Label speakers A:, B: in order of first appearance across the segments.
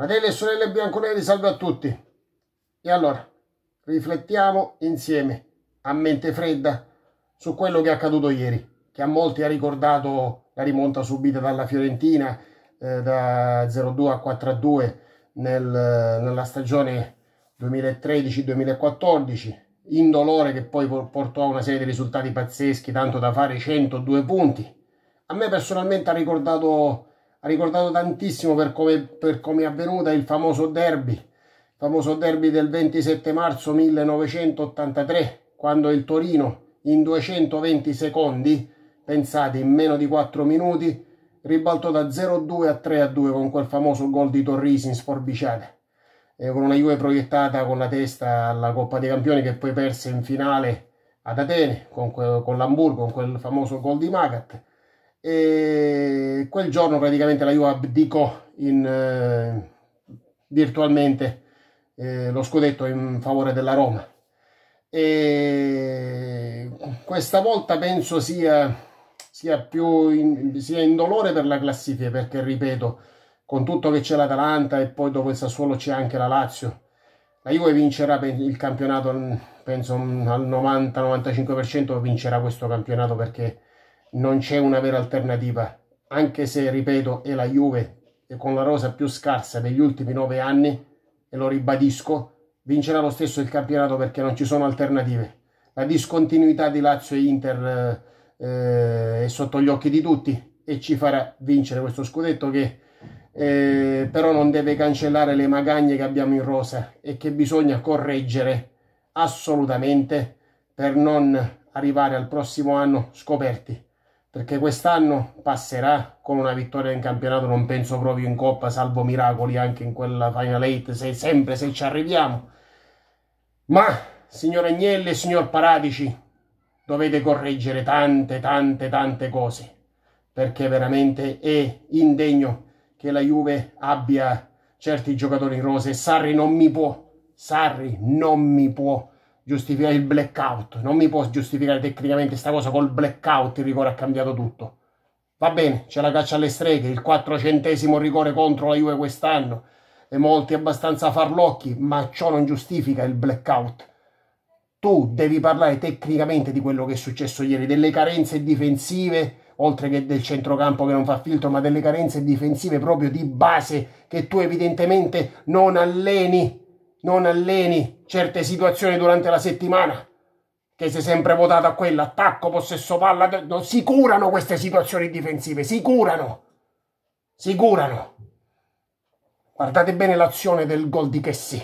A: Fratelli e sorelle bianconeri, salve a tutti. E allora, riflettiamo insieme, a mente fredda, su quello che è accaduto ieri, che a molti ha ricordato la rimonta subita dalla Fiorentina eh, da 0-2 a 4-2 nel, nella stagione 2013-2014, indolore che poi portò a una serie di risultati pazzeschi, tanto da fare 102 punti. A me personalmente ha ricordato ha ricordato tantissimo per come, per come è avvenuta il famoso derby, il famoso derby del 27 marzo 1983, quando il Torino in 220 secondi, pensate in meno di 4 minuti, ribaltò da 0-2 a 3-2 con quel famoso gol di Torrisi in sforbiciata eh, con una Juve proiettata con la testa alla Coppa dei Campioni che poi perse in finale ad Atene con, con l'Hamburgo con quel famoso gol di Magat e quel giorno praticamente la Juve abdicò in, eh, virtualmente eh, lo scudetto in favore della Roma. E questa volta penso sia, sia più in, sia indolore per la classifica perché ripeto, con tutto che c'è l'Atalanta e poi dopo il Sassuolo c'è anche la Lazio, la Juve vincerà il campionato, penso al 90-95% vincerà questo campionato perché non c'è una vera alternativa, anche se, ripeto, è la Juve e con la rosa più scarsa degli ultimi nove anni, e lo ribadisco, vincerà lo stesso il campionato perché non ci sono alternative. La discontinuità di Lazio e Inter eh, è sotto gli occhi di tutti e ci farà vincere questo scudetto che eh, però non deve cancellare le magagne che abbiamo in rosa e che bisogna correggere assolutamente per non arrivare al prossimo anno scoperti perché quest'anno passerà con una vittoria in campionato, non penso proprio in Coppa, salvo miracoli anche in quella Final 8, se, sempre se ci arriviamo. Ma, signor Agnelli e signor Paradici, dovete correggere tante, tante, tante cose, perché veramente è indegno che la Juve abbia certi giocatori in rosa e Sarri non mi può, Sarri non mi può giustificare il blackout, non mi può giustificare tecnicamente sta cosa col blackout, il rigore ha cambiato tutto. Va bene, c'è la caccia alle streghe, il quattrocentesimo rigore contro la Juve quest'anno e molti abbastanza farlocchi, ma ciò non giustifica il blackout. Tu devi parlare tecnicamente di quello che è successo ieri, delle carenze difensive, oltre che del centrocampo che non fa filtro, ma delle carenze difensive proprio di base che tu evidentemente non alleni non alleni certe situazioni durante la settimana, che sei sempre votato a quella attacco, possesso palla, no, si curano queste situazioni difensive, si curano, si curano. Guardate bene l'azione del gol di Chessy,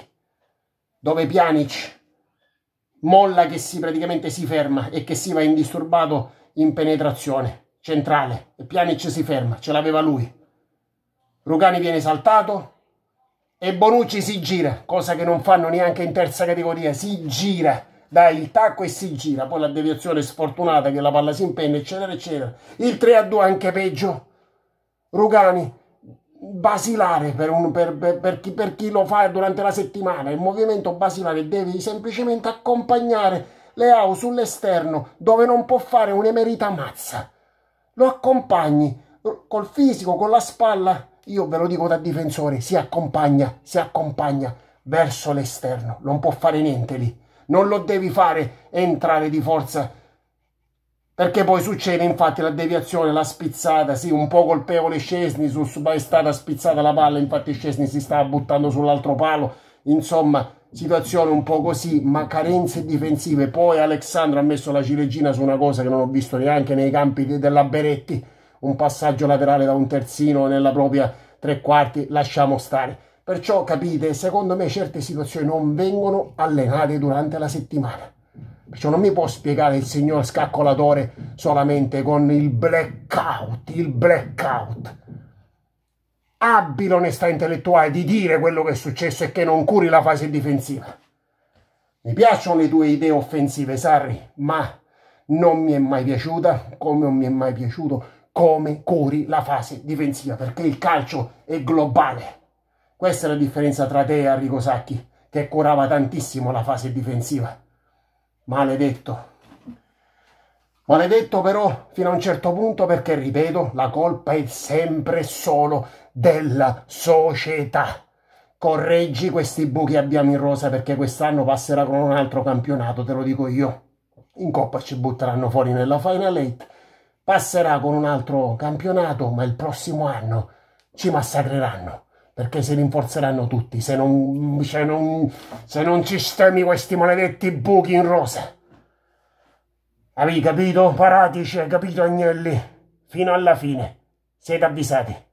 A: dove Pjanic molla Chessy praticamente si ferma e Chessy va indisturbato in penetrazione centrale e Pjanic si ferma, ce l'aveva lui. Rugani viene saltato, e Bonucci si gira, cosa che non fanno neanche in terza categoria, si gira, dai il tacco e si gira, poi la deviazione sfortunata che la palla si impenna, eccetera, eccetera. Il 3-2 a anche peggio. Rugani, basilare per, un, per, per, per, chi, per chi lo fa durante la settimana, il movimento basilare devi semplicemente accompagnare Leao sull'esterno dove non può fare un'emerita mazza. Lo accompagni col fisico, con la spalla, io ve lo dico da difensore, si accompagna, si accompagna verso l'esterno, non può fare niente lì, non lo devi fare entrare di forza, perché poi succede infatti la deviazione, la spizzata, sì, un po' colpevole Scesni, sul è stata spizzata la palla, infatti Scesni si sta buttando sull'altro palo, insomma situazione un po' così, ma carenze difensive, poi Alexandro ha messo la ciliegina su una cosa che non ho visto neanche nei campi della Beretti, un passaggio laterale da un terzino nella propria tre quarti, lasciamo stare. Perciò capite, secondo me certe situazioni non vengono allenate durante la settimana. Perciò non mi può spiegare il signor scaccolatore solamente con il blackout, il blackout. Abbi l'onestà intellettuale di dire quello che è successo e che non curi la fase difensiva. Mi piacciono le tue idee offensive, Sarri, ma non mi è mai piaciuta, come non mi è mai piaciuto come curi la fase difensiva, perché il calcio è globale. Questa è la differenza tra te e Arrigo Sacchi, che curava tantissimo la fase difensiva. Maledetto. Maledetto però fino a un certo punto perché, ripeto, la colpa è sempre solo della società. Correggi questi buchi che abbiamo in rosa perché quest'anno passerà con un altro campionato, te lo dico io. In coppa ci butteranno fuori nella Final 8 passerà con un altro campionato, ma il prossimo anno ci massacreranno perché si rinforzeranno tutti se non, se non, se non ci stemi questi maledetti buchi in rosa. Avete capito? Paratici, hai capito Agnelli? Fino alla fine. Siete avvisati.